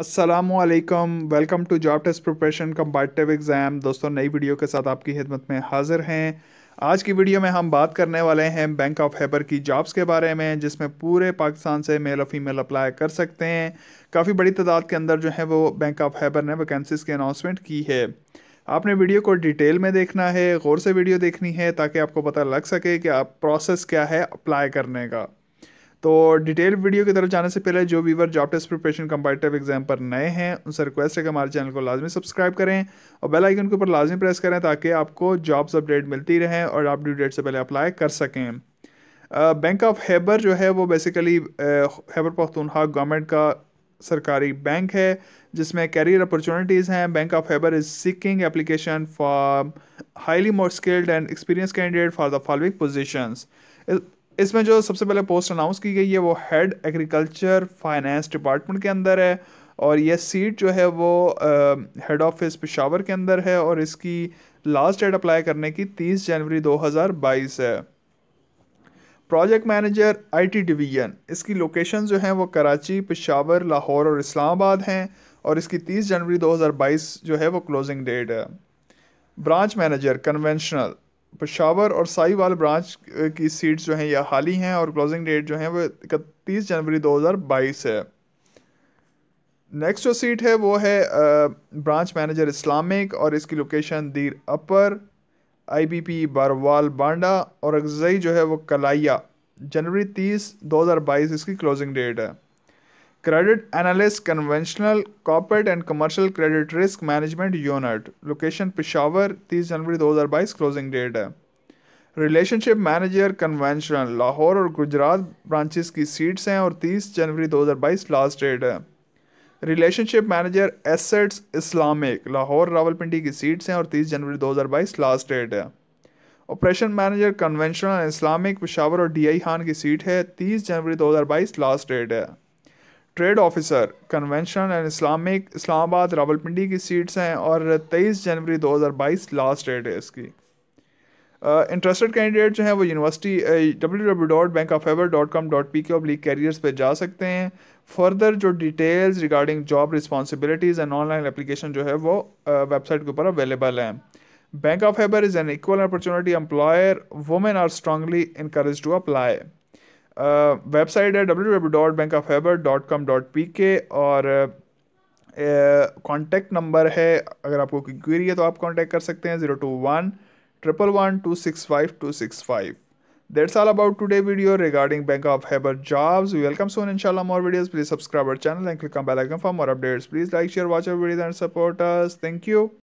असलकम welcome to job test preparation competitive exam दोस्तों नई वीडियो के साथ आपकी खिदमत में हाज़िर हैं आज की वीडियो में हम बात करने वाले हैं बैंक ऑफ हैबर की जॉब्स के बारे में जिसमें पूरे पाकिस्तान से मेल और फीमेल अप्लाई कर सकते हैं काफ़ी बड़ी तादाद के अंदर जो है वो बैंक ऑफ हैबर ने वैकेंसीज़ की अनाउंसमेंट की है आपने वीडियो को डिटेल में देखना है गौर से वीडियो देखनी है ताकि आपको पता लग सके कि आप प्रोसेस क्या है अप्लाई करने का तो डिटेल वीडियो की तरफ जाने से पहले जो viewer job test preparation competitive exam पर नए हैं उनसे रिक्वेस्ट है कि हमारे चैनल को लाजमी सब्सक्राइब करें और बेल आइकन के ऊपर लाजमी प्रेस करें ताकि आपको जॉब्स अपडेट मिलती रहें और आप ड्यू डेट से पहले अप्लाई कर सकें बैंक ऑफ हैबर जो है वो बेसिकली हैबर पख्तूनखा गवर्नमेंट का सरकारी बैंक है जिसमें कैरियर अपॉर्चुनिटीज़ हैं bank of Khyber is seeking application for highly more skilled and experience candidate for the following positions इसमें जो सबसे पहले पोस्ट अनाउंस की गई है वो हेड एग्रीकल्चर फाइनेंस डिपार्टमेंट के अंदर है और ये सीट जो है वो हेड ऑफिस पिशावर के अंदर है और इसकी लास्ट डेट अप्लाई करने की 30 जनवरी 2022 है प्रोजेक्ट मैनेजर आईटी डिवीजन इसकी लोकेशन जो है वो कराची पिशावर लाहौर और इस्लामाबाद हैं और इसकी 30 जनवरी 2022 जो है वो क्लोजिंग डेट है ब्रांच मैनेजर कन्वेंशनल पशावर और साहिवाल ब्रांच की सीट्स जो हैं यह हाली हैं और क्लोजिंग डेट जो है वो इकतीस जनवरी 2022 है नेक्स्ट जो सीट है वो है ब्रांच मैनेजर इस्लामिक और इसकी लोकेशन दीर अपर आईबीपी बारवाल बांडा और अगजई जो है वो कलाइया जनवरी 30 2022 इसकी क्लोजिंग डेट है credit Analyst conventional Corporate and Commercial credit risk management unit location Peshawar 30 जनवरी 2022 क्लोजिंग डेट है रिलेशनशिप मैनेजर कन्वेंशनल लाहौर और गुजरात ब्रांचेस की सीट्स हैं और 30 जनवरी 2022 लास्ट डेट है relationship manager assets Islamic Lahore Rawalpindi की सीट्स हैं और तीस जनवरी 2022 लास्ट डेट है operation manager conventional Islamic Peshawar और डीआई खान की सीट है तीस जनवरी 2022 लास्ट डेट है trade officer convention and Islamic Islamabad Rawalpindi की सीट्स हैं और 23 जनवरी 2022 लास्ट डेट है इसकी इंटरेस्टेड कैंडिडेट जो हैं वो university W W dot bank of ever dot com dot P K oblique careers पर जा सकते हैं फर्दर जो details regarding job responsibilities and online application जो है वो वेबसाइट के ऊपर अवेलेबल है bank of ever is an equal opportunity employer women are strongly encourage to apply website है W W dot dot dot bank of com P K और contact uh, number है अगर आपको कोई क्वेरी है तो आप कांटेक्ट कर सकते हैं zero two one triple one two six five two six five that's all about today video regarding bank of Khyber jobs welcome soon इंशाल्लाह more videos please subscribe our channel and click on bell for more updates please like share watch our videos and supporters thank you